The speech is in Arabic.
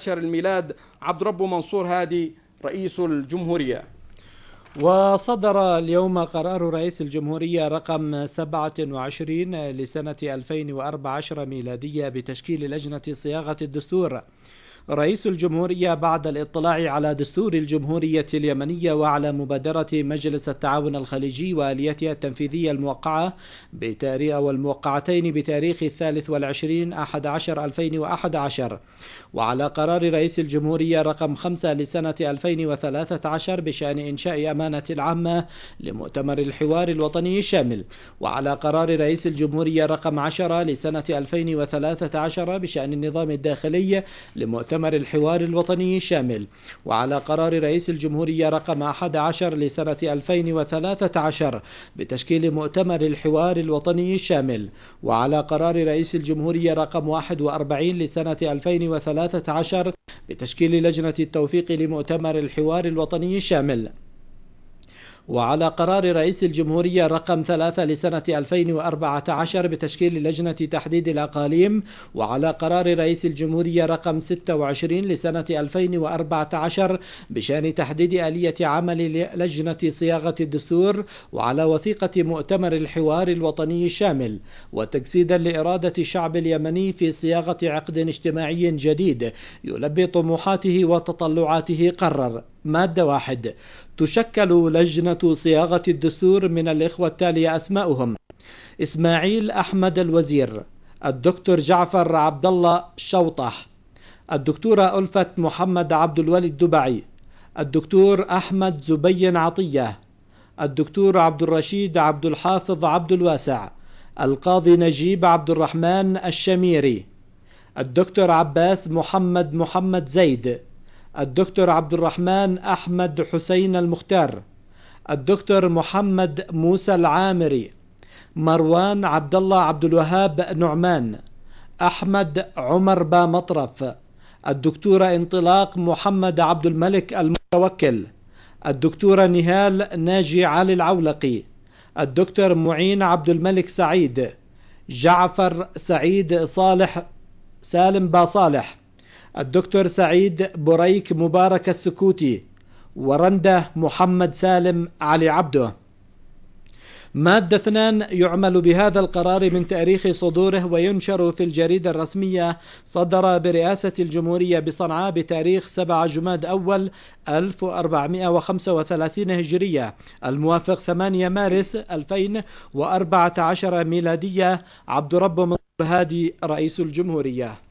عشر الميلاد عبد ربه منصور هادي رئيس الجمهورية وصدر اليوم قرار رئيس الجمهورية رقم 27 لسنة 2014 ميلادية بتشكيل لجنة صياغة الدستور رئيس الجمهورية بعد الاطلاع على دستور الجمهورية اليمنية وعلى مبادرة مجلس التعاون الخليجي وآليتها التنفيذية الموقعة بتاريخ والموقعتين بتاريخ الثالث والعشرين أحد عشر 2011 وعلى قرار رئيس الجمهورية رقم 5 لسنة 2013 بشأن إنشاء أمانة العامة لمؤتمر الحوار الوطني الشامل وعلى قرار رئيس الجمهورية رقم 10 لسنة 2013 بشأن النظام الداخلي لمؤتمر مؤتمر الحوار الوطني الشامل وعلى قرار رئيس الجمهورية رقم 11 لسنة 2013 بتشكيل مؤتمر الحوار الوطني الشامل وعلى قرار رئيس الجمهورية رقم 41 لسنة 2013 بتشكيل لجنة التوفيق لمؤتمر الحوار الوطني الشامل وعلى قرار رئيس الجمهورية رقم ثلاثة لسنة 2014 بتشكيل لجنة تحديد الأقاليم وعلى قرار رئيس الجمهورية رقم 26 لسنة 2014 بشأن تحديد آلية عمل لجنة صياغة الدستور وعلى وثيقة مؤتمر الحوار الوطني الشامل وتجسيدا لإرادة الشعب اليمني في صياغة عقد اجتماعي جديد يلبي طموحاته وتطلعاته قرر مادة واحد تشكل لجنة صياغة الدستور من الإخوة التالية أسماؤهم إسماعيل أحمد الوزير الدكتور جعفر عبد الله شوطح الدكتورة ألفة محمد عبد الولي الدبعي الدكتور أحمد زبين عطية الدكتور عبد الرشيد عبد الحافظ عبد الواسع القاضي نجيب عبد الرحمن الشميري الدكتور عباس محمد محمد زيد الدكتور عبد الرحمن أحمد حسين المختار الدكتور محمد موسى العامري مروان عبد الله عبد الوهاب نعمان أحمد عمر با مطرف الدكتورة انطلاق محمد عبد الملك المتوكل الدكتورة نهال ناجي علي العولقي الدكتور معين عبد الملك سعيد جعفر سعيد صالح سالم با صالح الدكتور سعيد بريك مبارك السكوتي ورنده محمد سالم علي عبده مادة اثنان يعمل بهذا القرار من تاريخ صدوره وينشر في الجريدة الرسمية صدر برئاسة الجمهورية بصنعاء بتاريخ 7 جماد أول 1435 هجرية الموافق 8 مارس 2014 ميلادية عبد رب منصور هادي رئيس الجمهورية